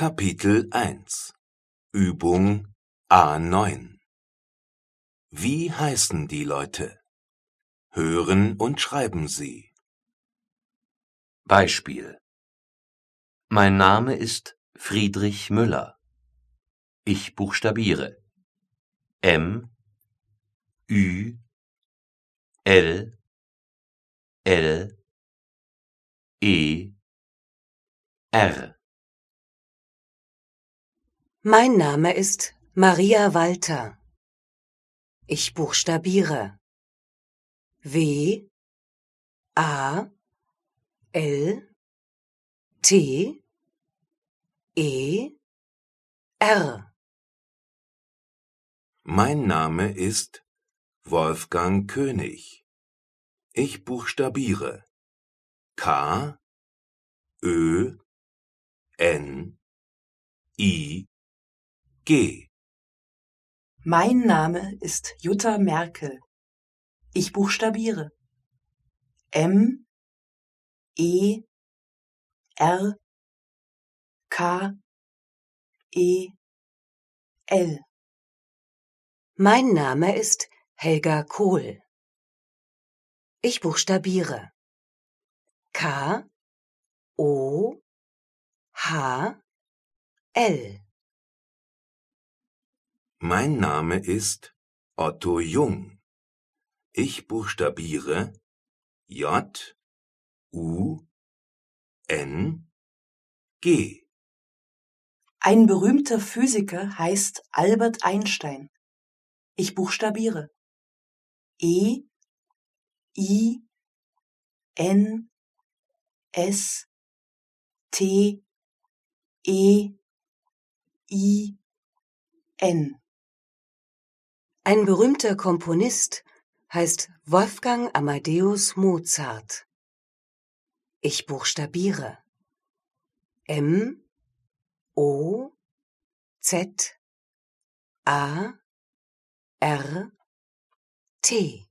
Kapitel 1 Übung A9 Wie heißen die Leute? Hören und schreiben sie. Beispiel Mein Name ist Friedrich Müller. Ich buchstabiere M Ü L L E R mein Name ist Maria Walter. Ich buchstabiere. W A L T E R Mein Name ist Wolfgang König. Ich buchstabiere K Ö N I G. Mein Name ist Jutta Merkel. Ich buchstabiere. M E R K E L. Mein Name ist Helga Kohl. Ich buchstabiere. K O H L mein Name ist Otto Jung. Ich buchstabiere J U N G. Ein berühmter Physiker heißt Albert Einstein. Ich buchstabiere E I N S T E I N ein berühmter Komponist heißt Wolfgang Amadeus Mozart. Ich buchstabiere. M O Z A R T